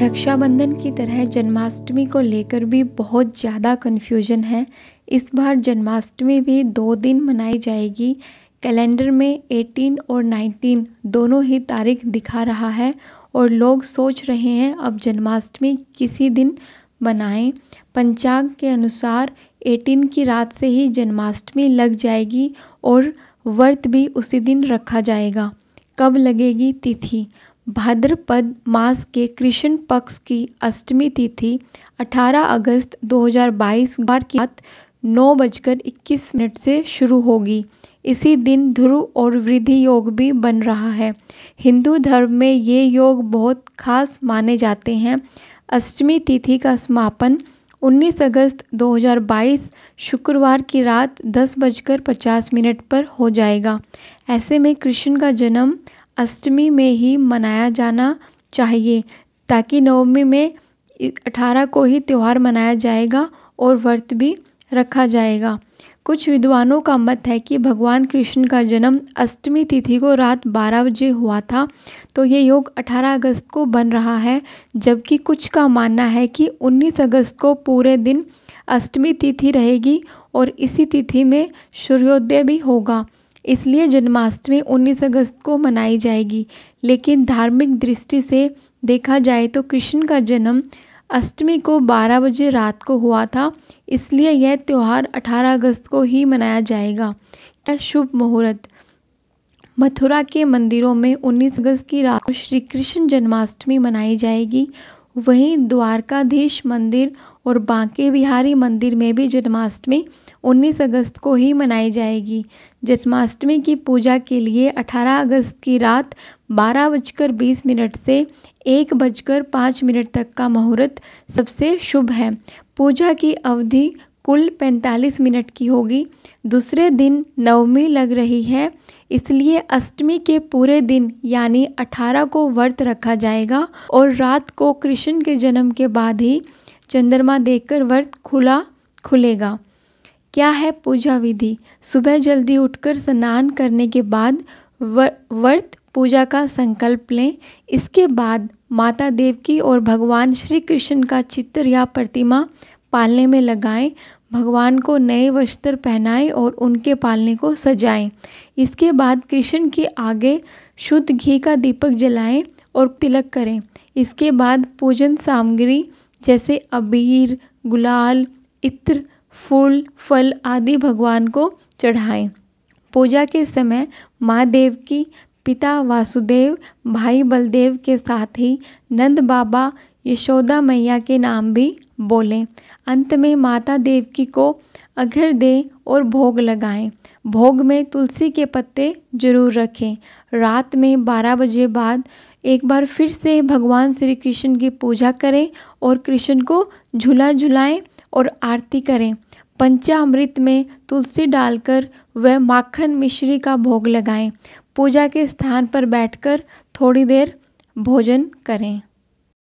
रक्षाबंधन की तरह जन्माष्टमी को लेकर भी बहुत ज़्यादा कन्फ्यूजन है इस बार जन्माष्टमी भी दो दिन मनाई जाएगी कैलेंडर में 18 और 19 दोनों ही तारीख दिखा रहा है और लोग सोच रहे हैं अब जन्माष्टमी किसी दिन मनाएं पंचांग के अनुसार 18 की रात से ही जन्माष्टमी लग जाएगी और व्रत भी उसी दिन रखा जाएगा कब लगेगी तिथि भाद्रपद मास के कृष्ण पक्ष की अष्टमी तिथि अठारह अगस्त 2022 बार की रात नौ बजकर इक्कीस मिनट से शुरू होगी इसी दिन ध्रुव और वृद्धि योग भी बन रहा है हिंदू धर्म में ये योग बहुत खास माने जाते हैं अष्टमी तिथि का समापन 19 अगस्त 2022 शुक्रवार की रात दस बजकर पचास मिनट पर हो जाएगा ऐसे में कृष्ण का जन्म अष्टमी में ही मनाया जाना चाहिए ताकि नवमी में अठारह को ही त्यौहार मनाया जाएगा और व्रत भी रखा जाएगा कुछ विद्वानों का मत है कि भगवान कृष्ण का जन्म अष्टमी तिथि को रात बारह बजे हुआ था तो ये योग अठारह अगस्त को बन रहा है जबकि कुछ का मानना है कि उन्नीस अगस्त को पूरे दिन अष्टमी तिथि रहेगी और इसी तिथि में सूर्योदय भी होगा इसलिए जन्माष्टमी उन्नीस अगस्त को मनाई जाएगी लेकिन धार्मिक दृष्टि से देखा जाए तो कृष्ण का जन्म अष्टमी को बारह बजे रात को हुआ था इसलिए यह त्यौहार अठारह अगस्त को ही मनाया जाएगा क्या शुभ मुहूर्त मथुरा के मंदिरों में उन्नीस अगस्त की रात को श्री कृष्ण जन्माष्टमी मनाई जाएगी वहीं द्वारकाधीश मंदिर और बांके बिहारी मंदिर में भी जन्माष्टमी उन्नीस अगस्त को ही मनाई जाएगी जन्माष्टमी की पूजा के लिए अठारह अगस्त की रात बारह बजकर बीस मिनट से एक बजकर पाँच मिनट तक का मुहूर्त सबसे शुभ है पूजा की अवधि कुल पैंतालीस मिनट की होगी दूसरे दिन नवमी लग रही है इसलिए अष्टमी के पूरे दिन यानी अठारह को व्रत रखा जाएगा और रात को कृष्ण के जन्म के बाद ही चंद्रमा देखकर व्रत खुला खुलेगा क्या है पूजा विधि सुबह जल्दी उठकर स्नान करने के बाद व्रत पूजा का संकल्प लें इसके बाद माता देव की और भगवान श्री कृष्ण का चित्र या प्रतिमा पालने में लगाएं भगवान को नए वस्त्र पहनाएं और उनके पालने को सजाएं इसके बाद कृष्ण के आगे शुद्ध घी का दीपक जलाएं और तिलक करें इसके बाद पूजन सामग्री जैसे अबीर गुलाल इत्र फूल फल आदि भगवान को चढ़ाएं पूजा के समय माँ की पिता वासुदेव भाई बलदेव के साथ ही नंद बाबा यशोदा मैया के नाम भी बोलें अंत में माता देवकी को अघर दें और भोग लगाएं भोग में तुलसी के पत्ते ज़रूर रखें रात में बारह बजे बाद एक बार फिर से भगवान श्री कृष्ण की पूजा करें और कृष्ण को झूला झुलाएं और आरती करें पंचामृत में तुलसी डालकर व माखन मिश्री का भोग लगाएँ पूजा के स्थान पर बैठकर थोड़ी देर भोजन करें